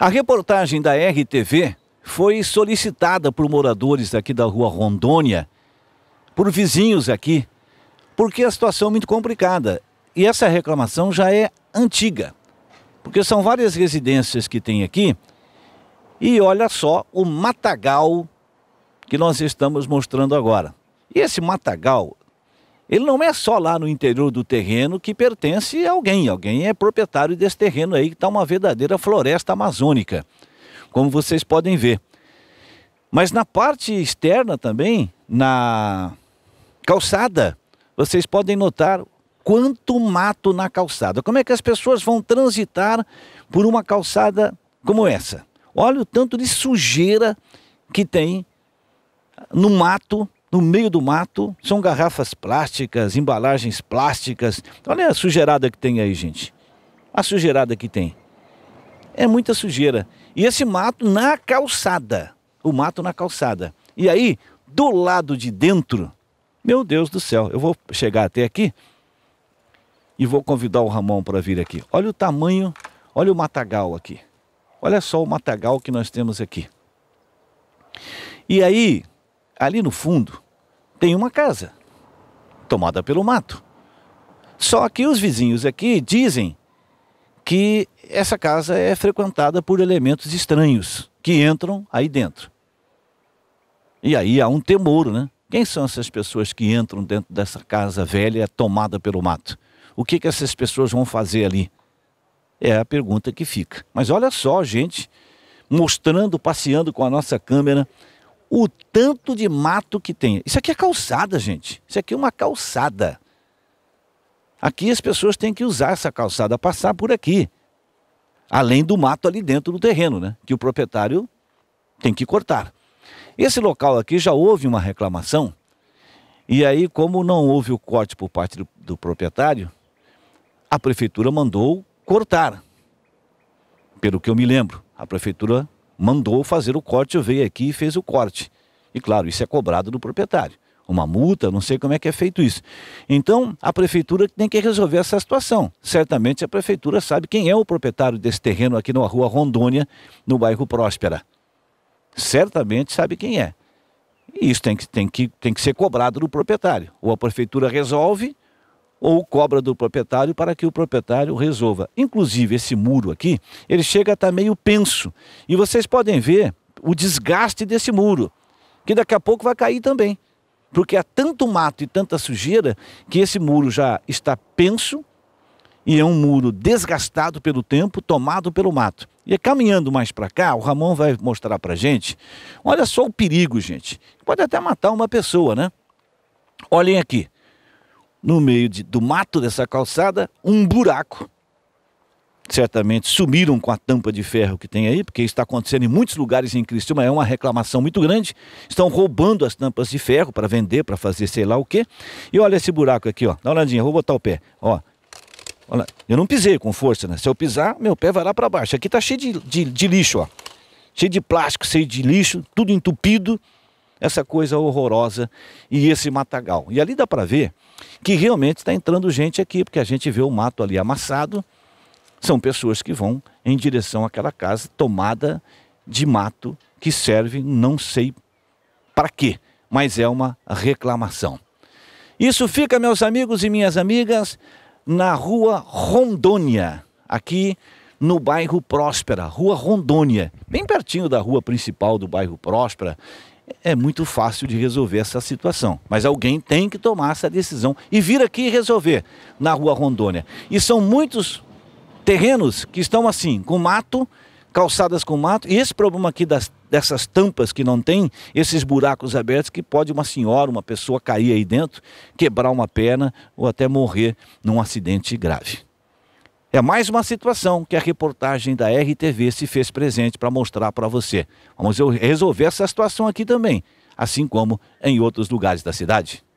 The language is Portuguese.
A reportagem da RTV foi solicitada por moradores aqui da rua Rondônia, por vizinhos aqui, porque a situação é muito complicada. E essa reclamação já é antiga, porque são várias residências que tem aqui. E olha só o matagal que nós estamos mostrando agora. E esse matagal ele não é só lá no interior do terreno que pertence a alguém. Alguém é proprietário desse terreno aí, que está uma verdadeira floresta amazônica, como vocês podem ver. Mas na parte externa também, na calçada, vocês podem notar quanto mato na calçada. Como é que as pessoas vão transitar por uma calçada como essa? Olha o tanto de sujeira que tem no mato no meio do mato são garrafas plásticas, embalagens plásticas. Olha a sujeirada que tem aí, gente. A sujeirada que tem. É muita sujeira. E esse mato na calçada. O mato na calçada. E aí, do lado de dentro, meu Deus do céu, eu vou chegar até aqui e vou convidar o Ramon para vir aqui. Olha o tamanho, olha o matagal aqui. Olha só o matagal que nós temos aqui. E aí, ali no fundo, tem uma casa tomada pelo mato. Só que os vizinhos aqui dizem que essa casa é frequentada por elementos estranhos que entram aí dentro. E aí há um temor, né? Quem são essas pessoas que entram dentro dessa casa velha tomada pelo mato? O que, que essas pessoas vão fazer ali? É a pergunta que fica. Mas olha só, gente, mostrando, passeando com a nossa câmera o tanto de mato que tem. Isso aqui é calçada, gente. Isso aqui é uma calçada. Aqui as pessoas têm que usar essa calçada, passar por aqui. Além do mato ali dentro do terreno, né? Que o proprietário tem que cortar. Esse local aqui já houve uma reclamação. E aí, como não houve o corte por parte do, do proprietário, a prefeitura mandou cortar. Pelo que eu me lembro, a prefeitura mandou fazer o corte, eu veio aqui e fez o corte. E claro, isso é cobrado do proprietário. Uma multa, não sei como é que é feito isso. Então, a prefeitura tem que resolver essa situação. Certamente a prefeitura sabe quem é o proprietário desse terreno aqui na rua Rondônia, no bairro Próspera. Certamente sabe quem é. E isso tem que, tem, que, tem que ser cobrado do proprietário. Ou a prefeitura resolve, ou cobra do proprietário para que o proprietário resolva. Inclusive, esse muro aqui, ele chega a estar tá meio penso. E vocês podem ver o desgaste desse muro, que daqui a pouco vai cair também. Porque há tanto mato e tanta sujeira que esse muro já está penso e é um muro desgastado pelo tempo, tomado pelo mato. E caminhando mais para cá, o Ramon vai mostrar para gente. Olha só o perigo, gente. Pode até matar uma pessoa, né? Olhem aqui no meio de, do mato dessa calçada, um buraco. Certamente sumiram com a tampa de ferro que tem aí, porque isso está acontecendo em muitos lugares em Criciúma, é uma reclamação muito grande. Estão roubando as tampas de ferro para vender, para fazer sei lá o quê. E olha esse buraco aqui, ó. Dá uma olhadinha, vou botar o pé. Ó, Olha, eu não pisei com força, né? Se eu pisar, meu pé vai lá para baixo. Aqui está cheio de, de, de, lixo, ó. Cheio de plástico, cheio de lixo, tudo entupido essa coisa horrorosa e esse matagal. E ali dá para ver que realmente está entrando gente aqui, porque a gente vê o mato ali amassado. São pessoas que vão em direção àquela casa tomada de mato que serve não sei para quê, mas é uma reclamação. Isso fica, meus amigos e minhas amigas, na rua Rondônia, aqui no bairro Próspera, Rua Rondônia, bem pertinho da rua principal do bairro Próspera, é muito fácil de resolver essa situação. Mas alguém tem que tomar essa decisão e vir aqui e resolver na Rua Rondônia. E são muitos terrenos que estão assim, com mato, calçadas com mato. E esse problema aqui das, dessas tampas que não tem, esses buracos abertos, que pode uma senhora, uma pessoa cair aí dentro, quebrar uma perna ou até morrer num acidente grave. É mais uma situação que a reportagem da RTV se fez presente para mostrar para você. Vamos resolver essa situação aqui também, assim como em outros lugares da cidade.